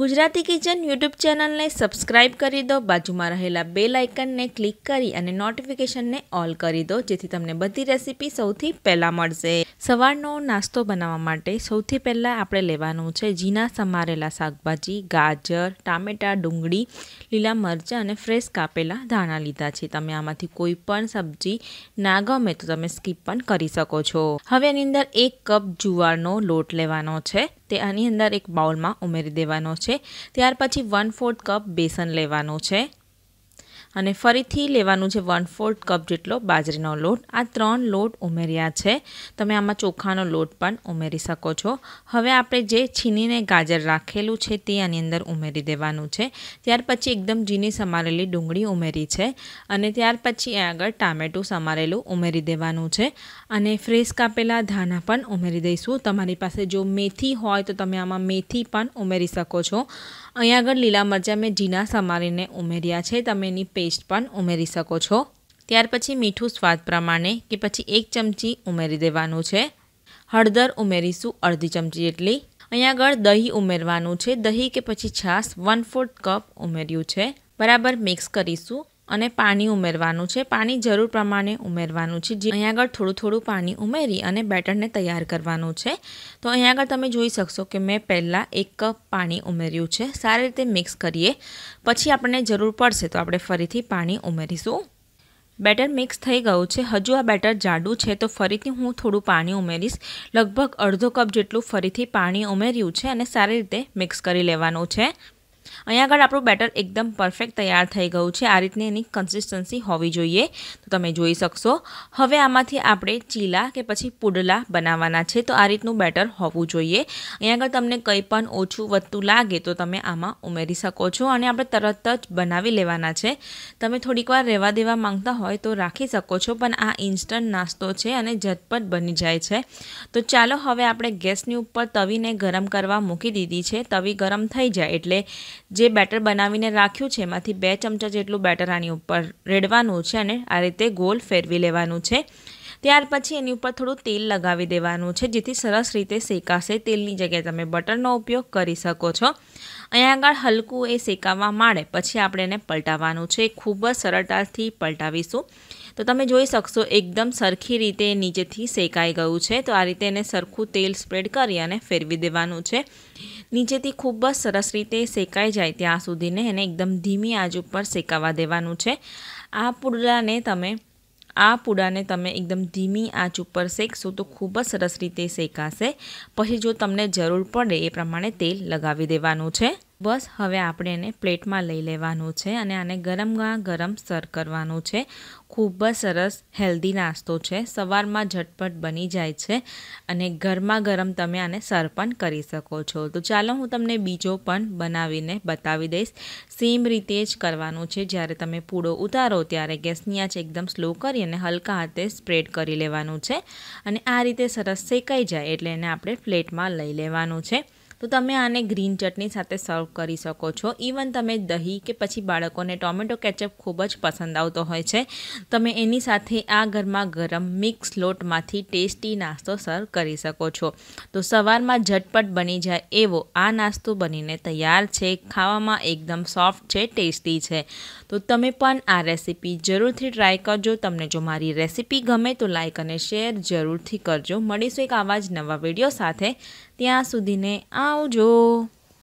Gujarati kitchen YouTube ચેનલને subscribe કરી દો બાજુમાં રહેલા બે લાઇકનને ક્લિક કરી અને નોટિફિકેશનને ઓલ કરી દો જેથી તમને બધી રેસીપી સૌથી પહેલાં મળશે સવારનો નાસ્તો બનાવવા માટે સૌથી પહેલાં આપણે લેવાનું છે ઝીણા સમારેલા શાકભાજી ગાજર ટામેટાં ડુંગળી લીલા મરચાં અને ફ્રેશ કાપેલા ધાણા લીધા છે તમે આમાંથી કોઈ પણ સબ્જી ના ગમે તો તમે સ્કીપ પણ કરી શકો છો હવે એની અંદર એક કપ જુવારનો લોટ લેવાનો છે તે આની અંદર એક બાઉલમાં ઉમેરી દેવાનો છે ત્યાર પછી વન ફોર્થ કપ બેસન લેવાનો છે અને ફરીથી લેવાનું છે વન ફોર્થ કપ જેટલો બાજરીનો લોટ આ ત્રણ લોટ ઉમેર્યા છે તમે આમાં ચોખાનો લોટ પણ ઉમેરી શકો છો હવે આપણે જે છીનીને ગાજર રાખેલું છે તે આની અંદર ઉમેરી દેવાનું છે ત્યાર પછી એકદમ ઝીણી સમારેલી ડુંગળી ઉમેરી છે અને ત્યાર પછી આગળ ટામેટું સમારેલું ઉમેરી દેવાનું છે અને ફ્રેશ કાપેલા ધાણા પણ ઉમેરી દઈશું તમારી પાસે જો મેથી હોય તો તમે આમાં મેથી પણ ઉમેરી શકો છો અહીંયા આગળ લીલા મરચાં મેં ઝીણા સમારીને ઉમેર્યા છે તમે એની પેસ્ટ પણ ઉમેરી શકો છો ત્યાર પછી મીઠું સ્વાદ પ્રમાણે કે પછી એક ચમચી ઉમેરી દેવાનું છે હળદર ઉમેરીશું અડધી ચમચી જેટલી અહીંયા આગળ દહીં ઉમેરવાનું છે દહીં કે પછી છાશ વન ફોર્થ કપ ઉમેર્યું છે બરાબર મિક્સ કરીશું અને પાણી ઉમેરવાનું છે પાણી જરૂર પ્રમાણે ઉમેરવાનું છે જે અહીંયા આગળ થોડું થોડું પાણી ઉમેરી અને બેટરને તૈયાર કરવાનું છે તો અહીં આગળ તમે જોઈ શકશો કે મેં પહેલાં એક કપ પાણી ઉમેર્યું છે સારી રીતે મિક્સ કરીએ પછી આપણને જરૂર પડશે તો આપણે ફરીથી પાણી ઉમેરીશું બેટર મિક્સ થઈ ગયું છે હજુ આ બેટર જાડું છે તો ફરીથી હું થોડું પાણી ઉમેરીશ લગભગ અડધો કપ જેટલું ફરીથી પાણી ઉમેર્યું છે અને સારી રીતે મિક્સ કરી લેવાનું છે અહીંયા આગળ આપણું બેટર એકદમ પરફેક્ટ તૈયાર થઈ ગયું છે આ રીતની એની કન્સિસ્ટન્સી હોવી જોઈએ તો તમે જોઈ શકશો હવે આમાંથી આપણે ચીલા કે પછી પુડલા બનાવવાના છે તો આ રીતનું બેટર હોવું જોઈએ અહીંયા આગળ તમને કંઈ પણ ઓછું વધતું લાગે તો તમે આમાં ઉમેરી શકો છો અને આપણે તરત જ બનાવી લેવાના છે તમે થોડીક વાર રહેવા દેવા માંગતા હોય તો રાખી શકો છો પણ આ ઇન્સ્ટન્ટ નાસ્તો છે અને ઝટપટ બની જાય છે તો ચાલો હવે આપણે ગેસની ઉપર તવીને ગરમ કરવા મૂકી દીધી છે તવી ગરમ થઈ જાય એટલે જે બેટર બનાવીને રાખ્યું છે એમાંથી બે ચમચા જેટલું બેટર આની ઉપર રેડવાનું છે અને આ રીતે ગોલ ફેરવી લેવાનું છે ત્યાર પછી એની ઉપર થોડું તેલ લગાવી દેવાનું છે જેથી સરસ રીતે શેકાશે તેલની જગ્યાએ તમે બટરનો ઉપયોગ કરી શકો છો અહીંયા આગળ હલકું એ શેકાવા માંડે પછી આપણે એને પલટાવવાનું છે ખૂબ જ સરળતાથી પલટાવીશું તો તમે જોઈ શકશો એકદમ સરખી રીતે નીચેથી શેકાઈ ગયું છે તો આ રીતે એને સરખું તેલ સ્પ્રેડ કરી અને ફેરવી દેવાનું છે નીચેથી ખૂબ જ સરસ રીતે શેકાઈ જાય ત્યાં સુધીને એને એકદમ ધીમી આજ ઉપર શેકાવા દેવાનું છે આ પુડલાને તમે આ પૂડાને તમે એકદમ ધીમી આંચ ઉપર શેકશો તો ખૂબ જ સરસ રીતે શેકાશે પછી જો તમને જરૂર પડે એ પ્રમાણે તેલ લગાવી દેવાનું છે બસ હવે આપણે એને પ્લેટમાં લઈ લેવાનું છે અને આને ગરમ ગરમ સર્વ કરવાનું છે ખૂબ જ સરસ હેલ્ધી નાસ્તો છે સવારમાં ઝટપટ બની જાય છે અને ગરમા ગરમ તમે આને સર્વ પણ કરી શકો છો તો ચાલો હું તમને બીજો પણ બનાવીને બતાવી દઈશ સેમ રીતે જ કરવાનું છે જ્યારે તમે પૂડો ઉતારો ત્યારે ગેસની આંચ એકદમ સ્લો કરી અને હલકા હાથે સ્પ્રેડ કરી લેવાનું છે અને આ રીતે સરસ શેકાઈ જાય એટલે એને આપણે પ્લેટમાં લઈ લેવાનું છે તો તમે આને ગ્રીન ચટણી સાથે સર્વ કરી શકો છો ઇવન તમે દહીં કે પછી બાળકોને ટોમેટો કેચઅપ ખૂબ જ પસંદ આવતો હોય છે તમે એની સાથે આ ઘરમાં ગરમ મિક્સ લોટમાંથી ટેસ્ટી નાસ્તો સર્વ કરી શકો છો તો સવારમાં ઝટપટ બની જાય એવો આ નાસ્તો બનીને તૈયાર છે ખાવામાં એકદમ સોફ્ટ છે ટેસ્ટી છે તો તમે પણ આ રેસીપી જરૂરથી ટ્રાય કરજો તમને જો મારી રેસીપી ગમે તો લાઇક અને શેર જરૂરથી કરજો મળીશું એક આવા જ નવા વિડીયો સાથે ત્યાં સુધીને આવજો